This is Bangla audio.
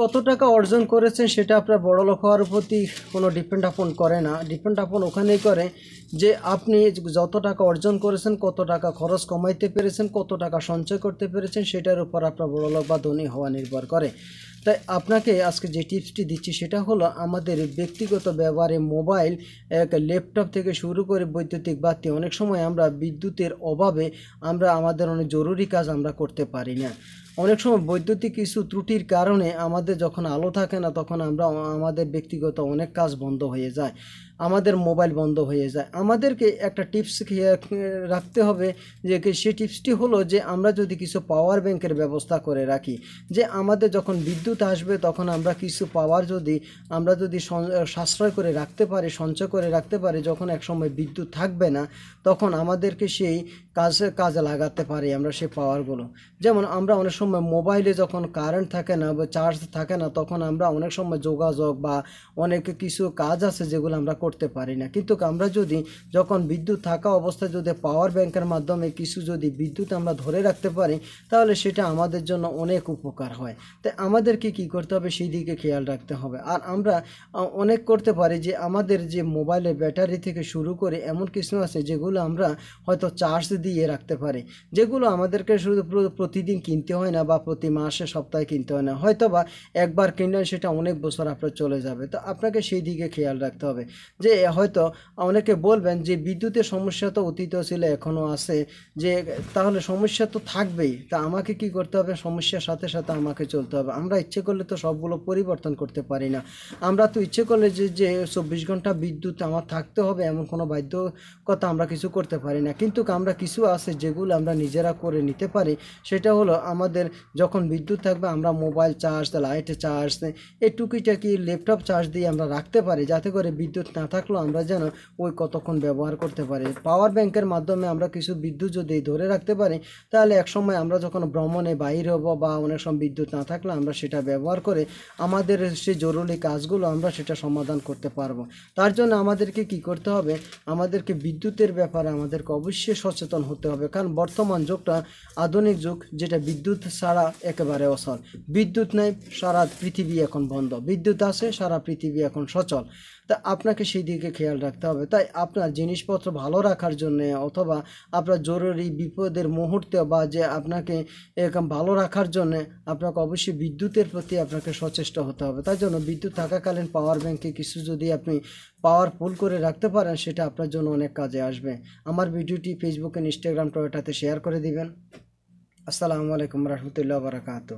কত টাকা অর্জন করেছেন সেটা আপনার বড় লোক হওয়ার প্রতি কোনো ডিপেন্ড আপন করে না ডিপেন্ড আপন ওখানেই করে যে আপনি যত টাকা অর্জন করেছেন কত টাকা খরচ কমাইতে পেরেছেন কত টাকা সঞ্চয় করতে পেরেছেন সেটার উপর আপনার বড় লোক বা ধনী হওয়া নির্ভর করে তাই আপনাকে আজকে যে টিপসটি দিচ্ছি সেটা হলো আমাদের ব্যক্তিগত ব্যবহারে মোবাইল এক ল্যাপটপ থেকে শুরু করে বৈদ্যুতিক বাতি অনেক সময় আমরা বিদ্যুতের অভাবে আমরা আমাদের অনেক জরুরি কাজ আমরা করতে পারি না অনেক সময় বৈদ্যুতিক কিছু ত্রুটির কারণে আমাদের যখন আলো থাকে না তখন আমরা আমাদের ব্যক্তিগত অনেক কাজ বন্ধ হয়ে যায় আমাদের মোবাইল বন্ধ হয়ে যায় আমাদেরকে একটা টিপস রাখতে হবে যে সেই টিপসটি হলো যে আমরা যদি কিছু পাওয়ার ব্যাংকের ব্যবস্থা করে রাখি যে আমাদের যখন বিদ্যুৎ আসবে তখন আমরা কিছু পাওয়ার যদি আমরা যদি সাশ্রয় করে রাখতে পারি সঞ্চয় করে রাখতে পারি যখন এক সময় বিদ্যুৎ থাকবে না তখন আমাদেরকে সেই কাজে কাজে লাগাতে পারি আমরা সেই পাওয়ারগুলো যেমন আমরা অনেক সময় সময় মোবাইলে যখন কারেন্ট থাকে না বা চার্জ থাকে না তখন আমরা অনেক সময় যোগাযোগ বা অনেক কিছু কাজ আছে যেগুলো আমরা করতে পারি না কিন্তু আমরা যদি যখন বিদ্যুৎ থাকা অবস্থায় যদি পাওয়ার ব্যাংকের মাধ্যমে কিছু যদি বিদ্যুৎ আমরা ধরে রাখতে পারি তাহলে সেটা আমাদের জন্য অনেক উপকার হয় তাই আমাদেরকে কি করতে হবে সেই দিকে খেয়াল রাখতে হবে আর আমরা অনেক করতে পারি যে আমাদের যে মোবাইলের ব্যাটারি থেকে শুরু করে এমন কিছু আছে যেগুলো আমরা হয়তো চার্জ দিয়ে রাখতে পারি যেগুলো আমাদেরকে শুধু প্রতিদিন কিনতে হয় না না বা প্রতি মাসে সপ্তাহে কিনতে হয় না হয়তো বা একবার কিনলেন সেটা অনেক বছর আপনার চলে যাবে তো আপনাকে সেই দিকে খেয়াল রাখতে হবে যে হয়তো অনেকে বলবেন যে বিদ্যুতের সমস্যা তো অতীত ছিল এখনও আছে যে তাহলে সমস্যা তো থাকবেই তা আমাকে কি করতে হবে সমস্যার সাথে সাথে আমাকে চলতে হবে আমরা ইচ্ছে করলে তো সবগুলো পরিবর্তন করতে পারি না আমরা তো ইচ্ছে করলে যে যে চব্বিশ ঘন্টা বিদ্যুৎ আমার থাকতে হবে এমন কোনো বাধ্যকতা আমরা কিছু করতে পারি না কিন্তু আমরা কিছু আছে যেগুলো আমরা নিজেরা করে নিতে পারি সেটা হলো আমাদের যখন বিদ্যুৎ থাকবে আমরা মোবাইল চার্জ লাইট চার্জ এই টুকিটাকি ল্যাপটপ চার্জ দিয়ে আমরা রাখতে পারি যাতে করে বিদ্যুৎ না থাকলেও আমরা যেন ওই কতক্ষণ ব্যবহার করতে পারি পাওয়ার ব্যাংকের মাধ্যমে আমরা কিছু বিদ্যুৎ যদি ধরে রাখতে পারি তাহলে একসময় আমরা যখন ভ্রমণে বাইর হব বা অনেক সময় বিদ্যুৎ না থাকলে আমরা সেটা ব্যবহার করে আমাদের সে জরুরি কাজগুলো আমরা সেটা সমাধান করতে পারবো তার জন্য আমাদেরকে কি করতে হবে আমাদেরকে বিদ্যুতের ব্যাপারে আমাদেরকে অবশ্যই সচেতন হতে হবে কারণ বর্তমান যুগটা আধুনিক যুগ যেটা বিদ্যুৎ সারা একেবারে অসল বিদ্যুৎ নেই সারা পৃথিবী এখন বন্ধ বিদ্যুৎ আছে সারা পৃথিবী এখন সচল তা আপনাকে সেই দিকে খেয়াল রাখতে হবে তাই আপনার জিনিসপত্র ভালো রাখার জন্য অথবা আপনার জরুরি বিপদের মুহূর্তে বা যে আপনাকে এরকম ভালো রাখার জন্য আপনাকে অবশ্যই বিদ্যুতের প্রতি আপনাকে সচেষ্ট হতে হবে তাই জন্য বিদ্যুৎ থাকাকালীন পাওয়ার ব্যাংকে কিছু যদি আপনি পাওয়ার ফুল করে রাখতে পারেন সেটা আপনার জন্য অনেক কাজে আসবে আমার ভিডিওটি ফেসবুক ইনস্টাগ্রাম টোয়েটাতে শেয়ার করে দিবেন আসসালামু আলাইকুম রহমতুল্লাহ বারকাত